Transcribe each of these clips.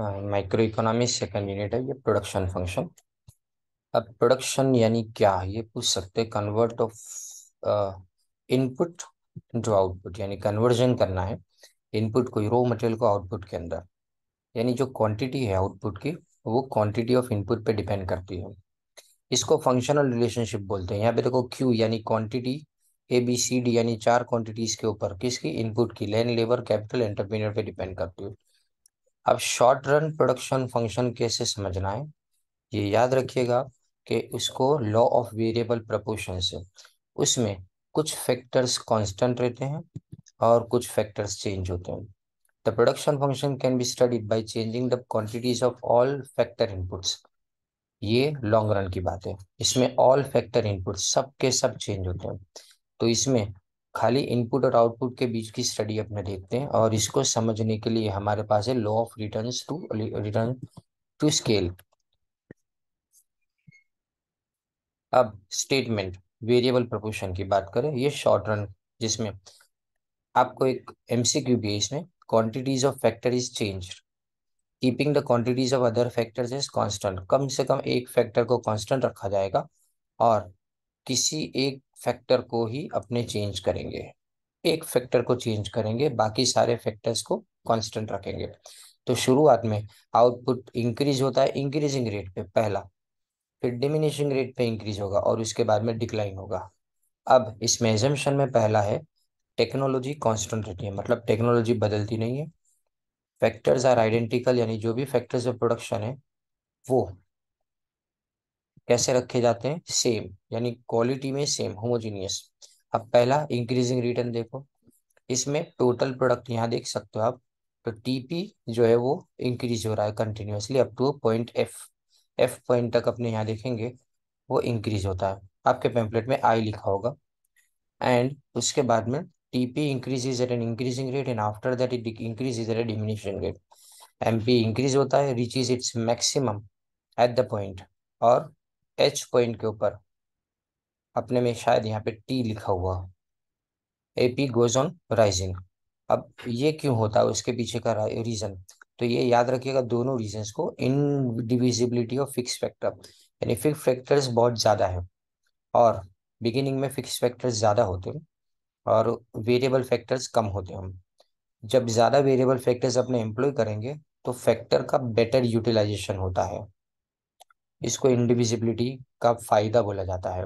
micro economy second unit है ये production function अब प्रोडक्शन यानी क्या है ये पूछ सकते हैं कन्वर्ट ऑफ इनपुट जो आउटपुट यानी कन्वर्जन करना है इनपुट कोई रॉ मटेरियल को आउटपुट के अंदर यानी जो क्वांटिटी है आउटपुट की वो क्वांटिटी ऑफ इनपुट पे डिपेंड करती है इसको फंक्शनल रिलेशनशिप बोलते हैं यहाँ पे देखो क्यू यानी quantity A B C D यानी चार क्वांटिटीज के ऊपर किसकी इनपुट की लैंड लेबर कैपिटल एंटरप्रीनियर पे डिपेंड करती है अब शॉर्ट रन प्रोडक्शन फंक्शन कैसे समझना है ये याद रखिएगा कि उसको लॉ ऑफ वेरिएबल प्रपोर्शन से उसमें कुछ फैक्टर्स कांस्टेंट रहते हैं और कुछ फैक्टर्स चेंज होते हैं the production function can be studied by changing the quantities of all factor inputs ये लॉन्ग रन की बात है इसमें ऑल फैक्टर इनपुट सब के सब चेंज होते हैं तो इसमें खाली इनपुट और आउटपुट के बीच की स्टडी अपने देखते हैं और इसको समझने के लिए हमारे पास है law of return to return to scale अब स्टेटमेंट वेरिएबल प्रपोशन की बात करें ये शॉर्ट रन जिसमें आपको एक एमसीक्यू भी है इसमें quantities of factor is change keeping the quantities of other factors is constant कम से कम एक फैक्टर को कांस्टेंट रखा जाएगा और किसी एक फैक्टर को ही अपने चेंज करेंगे एक फैक्टर को चेंज करेंगे बाकी सारे फैक्टर्स को कांस्टेंट रखेंगे तो शुरुआत में आउटपुट इंक्रीज होता है इंक्रीजिंग रेट पे पहला फिर डिमिनिशिंग रेट पे इंक्रीज होगा और उसके बाद में डिक्लाइन होगा अब इसमें एजम्पन में पहला है टेक्नोलॉजी कॉन्स्टेंट रहती है मतलब टेक्नोलॉजी बदलती नहीं है फैक्टर्स आर आइडेंटिकल यानी जो भी फैक्टर्स ऑफ प्रोडक्शन है वो कैसे रखे जाते हैं सेम यानी क्वालिटी में सेम होमोजीनियस अब पहला इंक्रीजिंग रिटर्न देखो इसमें टोटल प्रोडक्ट यहाँ देख सकते हो आप तो टीपी जो है वो इंक्रीज हो रहा है continuously up to point F F point तक अपने यहाँ देखेंगे वो इंक्रीज होता है आपके पेम्पलेट में आई लिखा होगा एंड उसके बाद में TP increase is at an increasing rate and after that it is at a diminishing rate M increase होता है is its maximum at the point और एच पॉइंट के ऊपर अपने में शायद यहाँ पे टी लिखा हुआ A P goes on rising अब ये क्यों होता है उसके पीछे का रीजन तो ये याद रखिएगा दोनों रीजन को इनडिविजिबिलिटी ऑफ फिक्स फैक्टर यानी फिक्स फैक्टर्स बहुत ज़्यादा है और बिगिनिंग में फिक्स फैक्टर्स ज़्यादा होते हैं और वेरिएबल फैक्टर्स कम होते हैं जब ज़्यादा वेरिएबल फैक्टर्स अपने एम्प्लॉय करेंगे तो फैक्टर का बेटर यूटिलाइजेशन होता है इसको इनडिविजिबिलिटी का फायदा बोला जाता है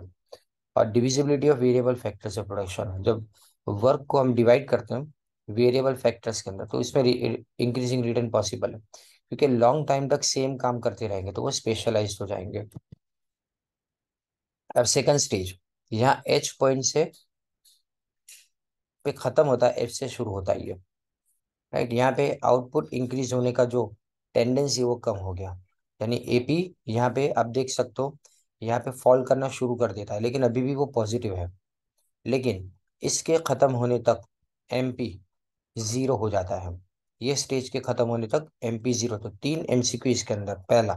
और divisibility of variable factors of production जब वर्क को हम डिवाइड करते हैं वेरिएबल फैक्टर्स के अंदर तो इसमें इंक्रीजिंग रिटर्न पॉसिबल है क्योंकि लॉन्ग टाइम तक सेम काम करते रहेंगे तो वो स्पेशलाइज हो जाएंगे अब सेकंड स्टेज यहाँ एच पॉइंट से पे खत्म होता है एफ से शुरू होता है ये राइट यहाँ पे आउटपुट इंक्रीज होने का जो टेंडेंसी वो कम हो गया यानी एपी यहाँ पे आप देख सकते हो यहाँ पे फॉल करना शुरू कर देता है लेकिन अभी भी वो पॉजिटिव है लेकिन इसके ख़त्म होने तक एम पी ज़ीरो हो जाता है ये स्टेज के ख़त्म होने तक एम पी ज़ीरो तो तीन एम सी क्यू इसके अंदर पहला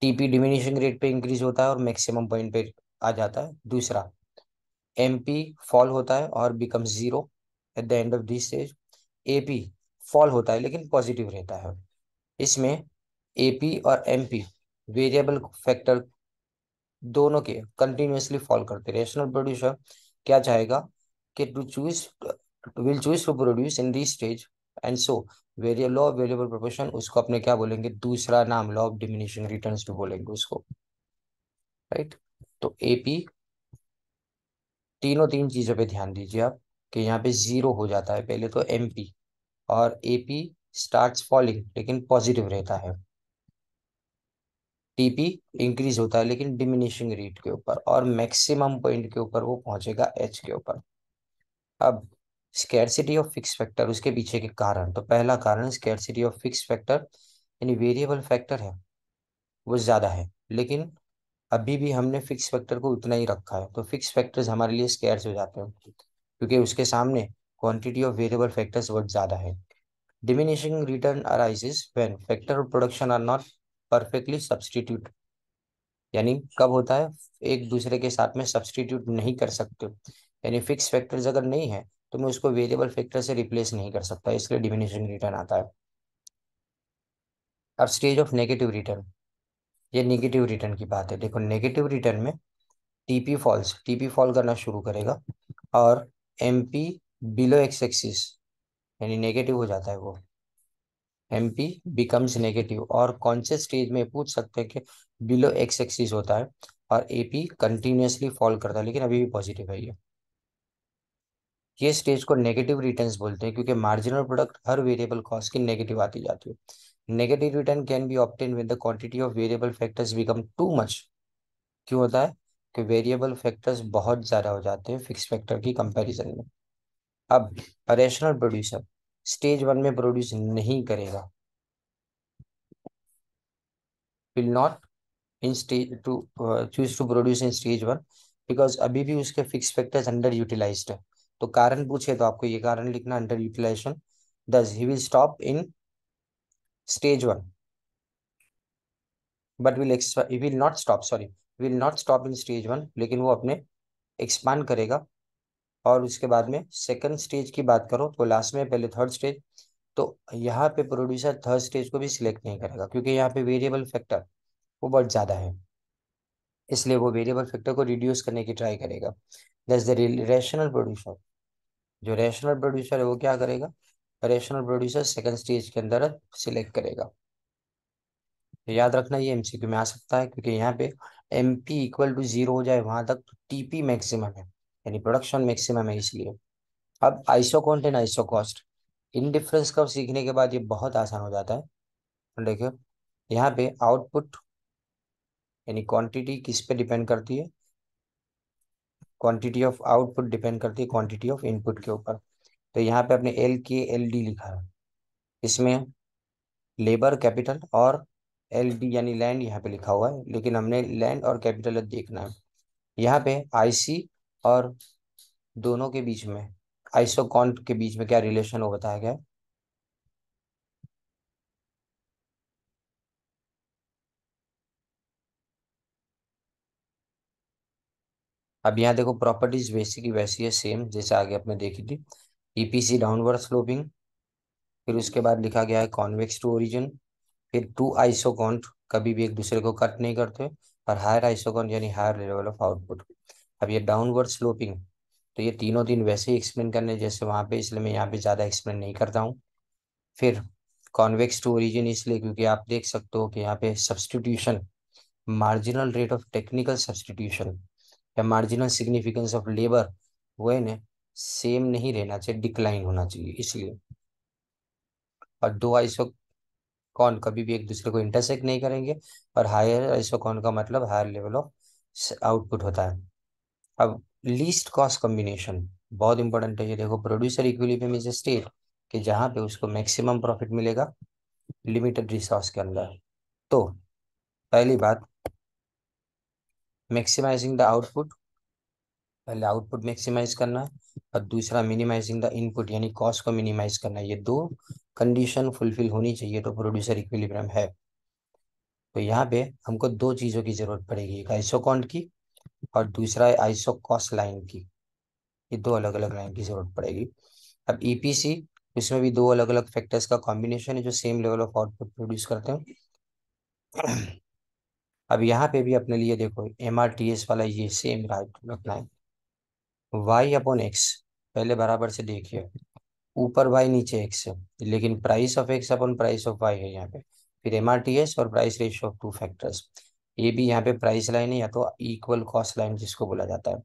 टी पी डिमिनिशिंग रेट पे इंक्रीज होता है और मैक्सिमम पॉइंट पे आ जाता है दूसरा एम पी फॉल होता है और become zero at the end of this stage A P fall होता है लेकिन पॉजिटिव रहता है इसमें एपी और एमपी वेरिएबल फैक्टर दोनों के कंटिन्यूसली फॉल करते रेशनल प्रोड्यूसर क्या चाहेगा कि to choose will choose to produce in this stage and so वेरियल लॉ वेरिएबल प्रोपोर्शन उसको अपने क्या बोलेंगे दूसरा नाम लॉ ऑफ डिमिनिशिंग रिटर्न भी बोलेंगे उसको राइट तो एपी तीनों तीन चीज़ों पे ध्यान दीजिए आप कि यहाँ पे जीरो हो जाता है पहले तो एमपी और एपी स्टार्ट्स फॉलिंग लेकिन पॉजिटिव रहता है टीपी इंक्रीज होता है लेकिन डिमिनिशिंग रेट के ऊपर और मैक्सिमम पॉइंट के ऊपर वो पहुंचेगा एच के ऊपर अब स्केरसिटी ऑफ फिक्स फैक्टर उसके पीछे के कारण तो पहला कारण स्केरसिटी ऑफ फिक्स फैक्टर यानी वेरिएबल फैक्टर है वो ज़्यादा है लेकिन अभी भी हमने फिक्स फैक्टर को उतना ही रखा है तो फिक्स फैक्टर्स हमारे लिए स्केयर्स हो जाते हैं क्योंकि उसके सामने क्वांटिटी ऑफ वेरिएबल फैक्टर्स बहुत ज़्यादा है diminishing return arises when factor of production are not perfectly substitute यानी कब होता है एक दूसरे के साथ में सब्सटीट्यूट नहीं कर सकते यानी फिक्स फैक्टर्स अगर नहीं है तो मैं उसको वेरिएबल फैक्टर से रिप्लेस नहीं कर सकता इसलिए डिमिनिशिंग रिटर्न आता है अब स्टेज ऑफ नेगेटिव रिटर्न ये नेगेटिव रिटर्न की बात है देखो नेगेटिव रिटर्न में टीपी फॉल्स टीपी फॉल करना शुरू करेगा और एमपी बिलो एक्स एक्सिस यानी नेगेटिव हो जाता है वो एमपी बिकम्स नेगेटिव और कौन से स्टेज में पूछ सकते हैं कि बिलो एक्स एक्सिस होता है और एपी कंटिन्यूसली फॉल करता है लेकिन अभी भी पॉजिटिव है ये ये स्टेज को नेगेटिव रिटर्न बोलते हैं क्योंकि मार्जिनल प्रोडक्ट हर वेरिएबल कॉस्ट की नेगेटिव आती जाती है negative return can be obtain with the quantity of variable factors become too much क्यों होता है कि वेरिएबल फैक्टर्स बहुत ज़्यादा हो जाते हैं फिक्स फैक्टर की कंपैरिजन में अब रेशनल प्रोड्यूसर स्टेज वन में प्रोड्यूस नहीं करेगा will not in stage two choose to produce in stage one because अभी भी उसके फिक्स फैक्टर्स अंडर यूटिलाइज है तो कारण पूछे तो आपको ये कारण लिखना under utilisation thus he will stop in stage one but will will not stop sorry will not stop in stage one लेकिन वो अपने एक्सपांड करेगा और उसके बाद में सेकंड स्टेज की बात करो तो लास्ट में पहले थर्ड स्टेज तो यहाँ पे प्रोड्यूसर थर्ड स्टेज को भी सिलेक्ट नहीं करेगा क्योंकि यहाँ पे वेरिएबल फैक्टर वो बहुत ज़्यादा है इसलिए वो वेरिएबल फैक्टर को रिड्यूस करने की ट्राई करेगा दस द रेशनल प्रोड्यूसर जो रेशनल प्रोड्यूसर है वो क्या करेगा रेशनल प्रोड्यूसर सेकंड स्टेज के अंदर सिलेक्ट करेगा तो याद रखना ये एमसीक्यू में आ सकता है क्योंकि यहाँ पे M P equal to zero हो जाए वहाँ तक तो टीपी मैक्सिमम है यानी प्रोडक्शन मैक्सिमम है इसलिए अब isoquant isocost in difference कब सीखने के बाद ये बहुत आसान हो जाता है देखिए यहाँ पे आउटपुट यानी क्वांटिटी किस पे डिपेंड करती है क्वांटिटी ऑफ आउटपुट डिपेंड करती है क्वांटिटी ऑफ इनपुट के ऊपर तो यहाँ पे अपने एल के एल डी लिखा है इसमें लेबर कैपिटल और एल डी यानी लैंड यहाँ पे लिखा हुआ है लेकिन हमने लैंड और कैपिटल देखना है यहाँ पे आई सी और दोनों के बीच में आइसोकॉन के बीच में क्या रिलेशन हो बताया गया अब यहाँ देखो प्रॉपर्टीज बेसिक वैसी है सेम जैसे आगे आपने देखी थी ईपीसी डाउनवर्ड स्लोपिंग फिर उसके बाद लिखा गया है कॉन्वेक्स टू ओरिजिन फिर टू आइसोकॉन्ट कभी भी एक दूसरे को कट नहीं करते और हायर आइसोकॉन्ट यानी हायर लेवल ऑफ आउटपुट अब ये डाउनवर्ड स्लोपिंग तो ये तीनों दिन वैसे ही एक्सप्लेन करने जैसे वहाँ पे इसलिए मैं यहाँ पे ज़्यादा एक्सप्लेन नहीं करता हूँ फिर कॉन्वेक्स टू ओरिजिन इसलिए क्योंकि आप देख सकते हो कि यहाँ पे substitution marginal rate of technical substitution या मार्जिनल सिग्निफिकेंस ऑफ लेबर वो है ना सेम नहीं रहना चाहिए डिक्लाइन होना चाहिए इसलिए और दो आइसो कौन कभी भी एक दूसरे को इंटरसेक्ट नहीं करेंगे और हायर आइसो कौन का मतलब हायर लेवल ऑफ आउटपुट होता है अब लीस्ट कॉस्ट कॉम्बिनेशन बहुत इंपॉर्टेंट है ये देखो प्रोड्यूसर इक्विलिब्रियम इज स्टेट कि जहां पे उसको मैक्सिमम प्रॉफिट मिलेगा लिमिटेड रिसोर्स के अंदर तो पहली बात मैक्सिमाइजिंग द आउटपुट पहले आउटपुट मैक्सिमाइज करना और दूसरा मिनिमाइजिंग द इनपुट यानी कॉस्ट को मिनिमाइज करना ये दो कंडीशन फुलफिल होनी चाहिए तो प्रोड्यूसर इक्विलिब्रियम है तो यहाँ पे हमको दो चीज़ों की जरूरत पड़ेगी एक आइसोकॉन्ट की और दूसरा है कॉस लाइन की ये दो अलग अलग लाइन की जरूरत पड़ेगी अब ईपीसी e इसमें भी दो अलग अलग फैक्टर्स का कॉम्बिनेशन है जो same level of output produce करते हैं अब यहाँ पे भी अपने लिए देखो एम आर टी एस वाला ये सेम राइट रखना है वाई अपॉन एक्स पहले बराबर से देखिए ऊपर वाई नीचे एक्स है लेकिन price of X upon price of Y है यहाँ पे फिर एम आर टी एस और price ratio of two factors ये भी यहाँ पे प्राइस लाइन है या तो इक्वल कॉस्ट लाइन जिसको बोला जाता है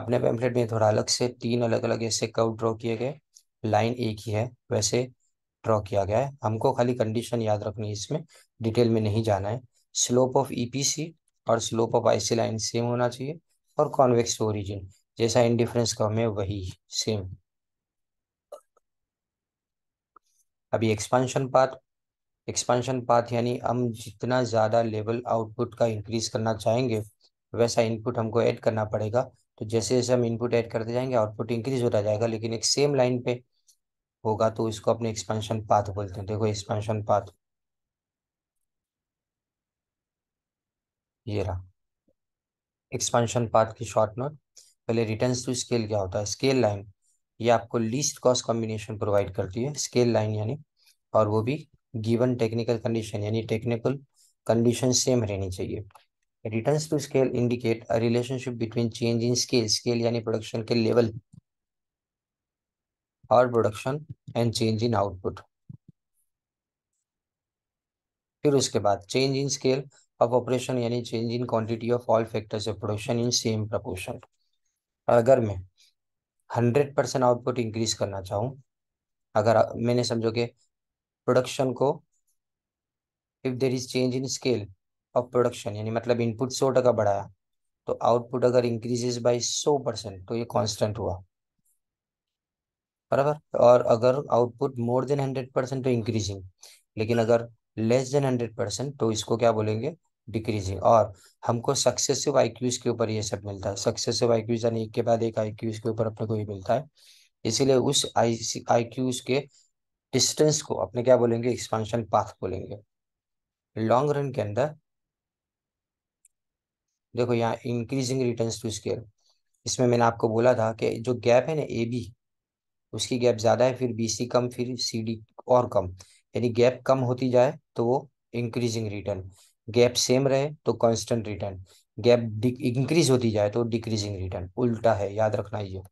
अपने पैम्फलेट में थोड़ा अलग से तीन अलग अलग ऐसे कव ड्रॉ किए गए लाइन एक ही है वैसे ड्रॉ किया गया है हमको खाली कंडीशन याद रखनी है इसमें डिटेल में नहीं जाना है स्लोप ऑफ ईपीसी और slope of IC line same होना चाहिए और कॉन्वेक्स ओरिजिन जैसा इनडिफरेंस का हमें वही सेम अभी एक्सपांशन पार्ट एक्सपेंशन पाथ यानी हम जितना ज़्यादा लेवल आउटपुट का इंक्रीज करना चाहेंगे वैसा इनपुट हमको ऐड करना पड़ेगा तो जैसे जैसे हम इनपुट ऐड करते जाएंगे आउटपुट इंक्रीज होता जाएगा लेकिन एक सेम लाइन पे होगा तो इसको अपने एक्सपेंशन पाथ बोलते हैं देखो एक्सपेंशन पाथ ये रहा एक्सपेंशन पाथ की शॉर्ट नोट पहले रिटर्न टू स्केल क्या होता है स्केल लाइन ये आपको लीस्ट कॉस्ट कॉम्बिनेशन प्रोवाइड करती है स्केल लाइन यानी और वो भी गिवन टेक्निकल कंडीशन यानी टेक्निकल कंडीशन सेम रहनी चाहिए return to scale indicate a relationship between change in scale scale यानी प्रोडक्शन के लेवल और production and change in output फिर उसके बाद change in scale of operation यानी change in quantity of all factors of production in same proportion अगर मैं hundred percent output increase करना चाहूँ अगर मैंने समझो कि प्रोडक्शन को if there is change in scale of production यानी मतलब इनपुट सौ टका बढ़ाया तो आउटपुट अगर इंक्रीजेस बाय सौ परसेंट तो ये कांस्टेंट हुआ बराबर और अगर output more than hundred percent तो इंक्रीजिंग लेकिन अगर लेस देन हंड्रेड परसेंट तो इसको क्या बोलेंगे डिक्रीजिंग और हमको सक्सेसिव आईक्यूज के ऊपर ये सब मिलता है सक्सेसिव आईक्यूज यानी एक के बाद एक आईक्यूज के ऊपर अपने को ये मिलता है इसीलिए उस आई आईक्यूज के डिस्टेंस को अपने क्या बोलेंगे एक्सपांशन पाथ बोलेंगे लॉन्ग रन के अंदर देखो यहाँ इंक्रीजिंग रिटर्न टू स्केल इसमें मैंने आपको बोला था कि जो गैप है ना ए बी उसकी गैप ज़्यादा है फिर बी सी कम फिर सी डी और कम यानी गैप कम होती जाए तो वो इंक्रीजिंग रिटर्न गैप सेम रहे तो कांस्टेंट रिटर्न गैप इंक्रीज होती जाए तो डिक्रीजिंग रिटर्न उल्टा है याद रखना ये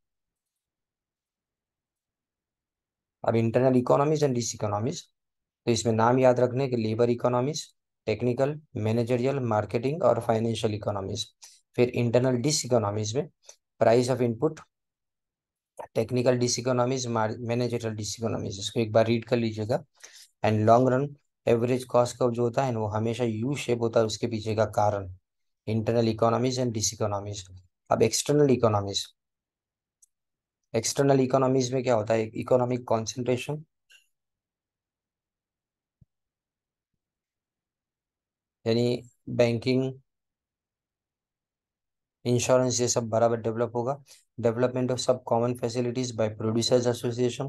अब internal economics and diseconomic तो इसमें नाम याद रखने के labour economic technical managerial marketing और फाइनेंशियल इकोनॉमिक फिर इंटरनल डिस इकोनॉमिक्स में price of input technical diseconomics managerial diseconomics इसको एक बार रीड कर लीजिएगा and long run average cost का जो होता है वो हमेशा यू शेप होता है उसके पीछे का कारण internal economic and diseconomic अब एक्सटर्नल इकोनॉमिक एक्सटर्नल इकोनॉमीज में क्या होता है इकोनॉमिक कॉन्सेंट्रेशन यानी बैंकिंग इंश्योरेंस ये सब बराबर डेवलप होगा डेवलपमेंट ऑफ सब common facilities by producers association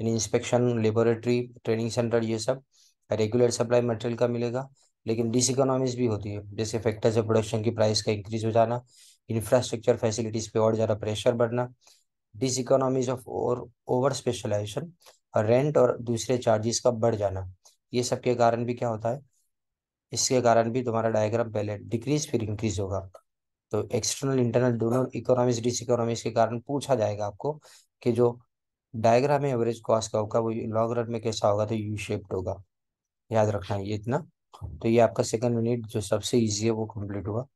यानी इंस्पेक्शन लेबोरेटरी ट्रेनिंग सेंटर ये सब रेगुलर सप्लाई मटेरियल का मिलेगा लेकिन डिसइकोनॉमीज भी होती है जैसे फैक्टर्स ऑफ प्रोडक्शन की प्राइस का इंक्रीज हो जाना इंफ्रास्ट्रक्चर फैसिलिटीज पे और ज़्यादा प्रेशर बढ़ना डिस इकोनॉमीज ऑफ और ओवर स्पेशलाइजेशन और रेंट और दूसरे चार्जेस का बढ़ जाना ये सब के कारण भी क्या होता है इसके कारण भी तुम्हारा डायग्राम पहले डिक्रीज फिर इंक्रीज होगा तो एक्सटर्नल इंटरनल दोनों इकोनॉमिक्स डिस इकोनॉमिक्स के कारण पूछा जाएगा आपको कि जो डायग्राम है एवरेज कॉस्ट का होगा वो लॉन्ग रन में कैसा होगा तो यू शेप्ड होगा याद रखना है ये इतना तो ये आपका सेकंड यूनिट जो सबसे ईजी है वो कम्प्लीट हुआ